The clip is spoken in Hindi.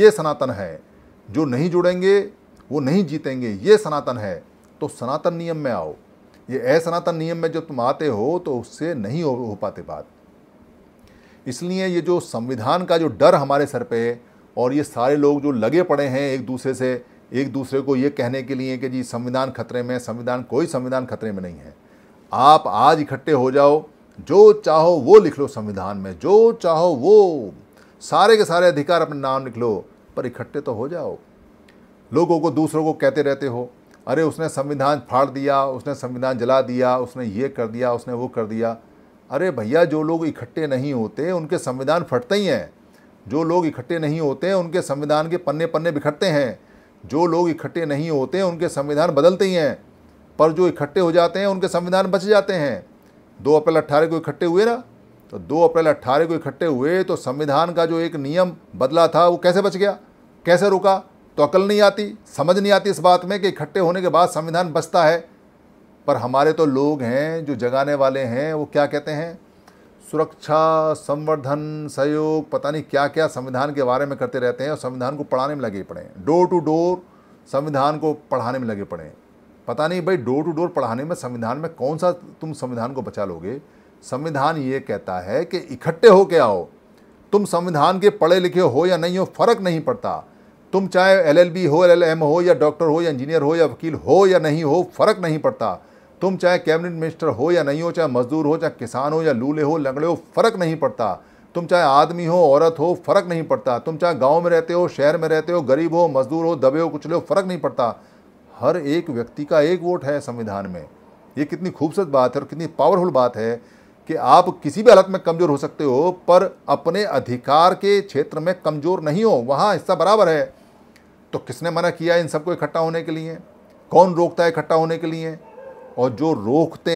ये सनातन है जो नहीं जुड़ेंगे वो नहीं जीतेंगे ये सनातन है तो सनातन नियम में आओ ये असनातन नियम में जब तुम आते हो तो उससे नहीं हो, हो पाते बात इसलिए ये जो संविधान का जो डर हमारे सर पे और ये सारे लोग जो लगे पड़े हैं एक दूसरे से एक दूसरे को ये कहने के लिए कि जी संविधान खतरे में संविधान कोई संविधान खतरे में नहीं है आप आज इकट्ठे हो जाओ जो चाहो वो लिख लो संविधान में जो चाहो वो सारे के सारे अधिकार अपने नाम निकलो पर इकट्ठे तो हो जाओ लोगों को दूसरों को कहते रहते हो अरे उसने संविधान फाड़ दिया उसने संविधान जला दिया उसने ये कर दिया उसने वो कर दिया अरे भैया जो लोग इकट्ठे नहीं होते उनके संविधान फटते ही हैं जो लोग इकट्ठे नहीं होते उनके संविधान के पन्ने पन्ने बिखरते हैं जो लोग इकट्ठे नहीं होते उनके संविधान बदलते ही हैं पर जो इकट्ठे हो जाते हैं उनके संविधान बच जाते हैं दो अप्रैल अट्ठारह को इकट्ठे हुए ना तो 2 अप्रैल अट्ठारह को इकट्ठे हुए तो संविधान का जो एक नियम बदला था वो कैसे बच गया कैसे रुका तो अकल नहीं आती समझ नहीं आती इस बात में कि इकट्ठे होने के बाद संविधान बचता है पर हमारे तो लोग हैं जो जगाने वाले हैं वो क्या कहते हैं सुरक्षा संवर्धन सहयोग पता नहीं क्या क्या संविधान के बारे में करते रहते हैं और संविधान को पढ़ाने में लगे पड़े हैं डोर टू डोर संविधान को पढ़ाने में लगे पड़े पता नहीं भाई डोर टू डोर पढ़ाने में संविधान में कौन सा तुम संविधान को बचा लोगे संविधान ये कहता है कि इकट्ठे हो क्या आओ तुम संविधान के पढ़े लिखे हो या नहीं हो फर्क नहीं पड़ता तुम चाहे एलएलबी हो एलएलएम हो या डॉक्टर हो या इंजीनियर हो या वकील हो या नहीं हो फर्क नहीं पड़ता तुम चाहे कैबिनेट मिनिस्टर हो या नहीं हो चाहे मजदूर हो चाहे किसान हो या लूले हो लंगड़े हो फर्क नहीं पड़ता तुम चाहे आदमी हो औरत हो फर्क नहीं पड़ता तुम चाहे गाँव में रहते हो शहर में रहते हो गरीब हो मजदूर हो दबे हो कुचले हो फर्क नहीं पड़ता हर एक व्यक्ति का एक वोट है संविधान में ये कितनी खूबसूरत बात है और कितनी पावरफुल बात है कि आप किसी भी हालत में कमज़ोर हो सकते हो पर अपने अधिकार के क्षेत्र में कमज़ोर नहीं हो वहाँ हिस्सा बराबर है तो किसने मना किया इन सबको इकट्ठा होने के लिए कौन रोकता है इकट्ठा होने के लिए और जो रोकते